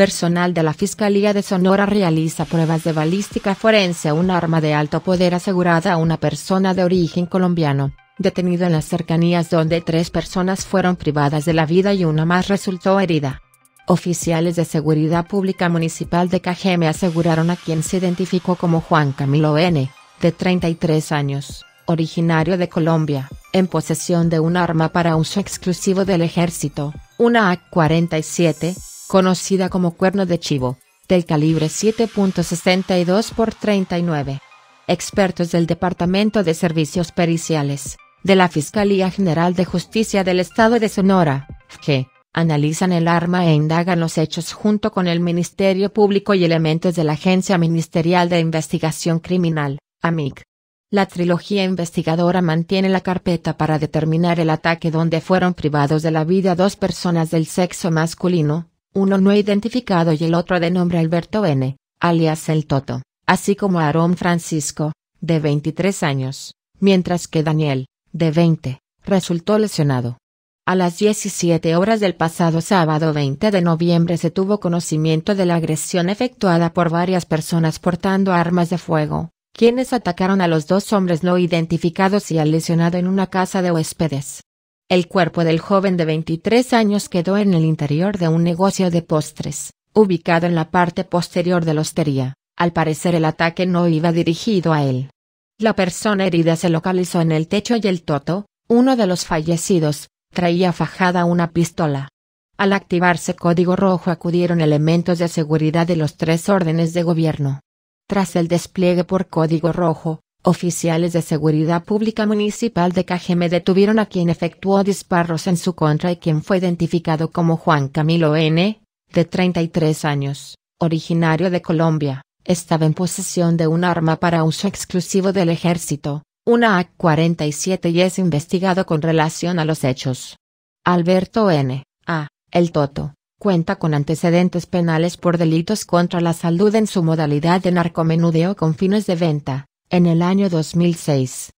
Personal de la Fiscalía de Sonora realiza pruebas de balística forense a un arma de alto poder asegurada a una persona de origen colombiano, detenido en las cercanías donde tres personas fueron privadas de la vida y una más resultó herida. Oficiales de Seguridad Pública Municipal de Cajeme aseguraron a quien se identificó como Juan Camilo N., de 33 años, originario de Colombia, en posesión de un arma para uso exclusivo del ejército, una AK-47, conocida como cuerno de chivo, del calibre 7.62 por 39. Expertos del Departamento de Servicios Periciales, de la Fiscalía General de Justicia del Estado de Sonora, que analizan el arma e indagan los hechos junto con el Ministerio Público y elementos de la Agencia Ministerial de Investigación Criminal, AMIC. La trilogía investigadora mantiene la carpeta para determinar el ataque donde fueron privados de la vida dos personas del sexo masculino, uno no identificado y el otro de nombre Alberto N., alias El Toto, así como Aarón Francisco, de 23 años, mientras que Daniel, de 20, resultó lesionado. A las 17 horas del pasado sábado 20 de noviembre se tuvo conocimiento de la agresión efectuada por varias personas portando armas de fuego, quienes atacaron a los dos hombres no identificados y al lesionado en una casa de huéspedes. El cuerpo del joven de 23 años quedó en el interior de un negocio de postres, ubicado en la parte posterior de la hostería. Al parecer el ataque no iba dirigido a él. La persona herida se localizó en el techo y el toto, uno de los fallecidos, traía fajada una pistola. Al activarse código rojo acudieron elementos de seguridad de los tres órdenes de gobierno. Tras el despliegue por código rojo, Oficiales de Seguridad Pública Municipal de Cajeme detuvieron a quien efectuó disparos en su contra y quien fue identificado como Juan Camilo N., de 33 años, originario de Colombia, estaba en posesión de un arma para uso exclusivo del ejército, una AK-47 y es investigado con relación a los hechos. Alberto N., A., El Toto, cuenta con antecedentes penales por delitos contra la salud en su modalidad de narcomenudeo con fines de venta en el año 2006.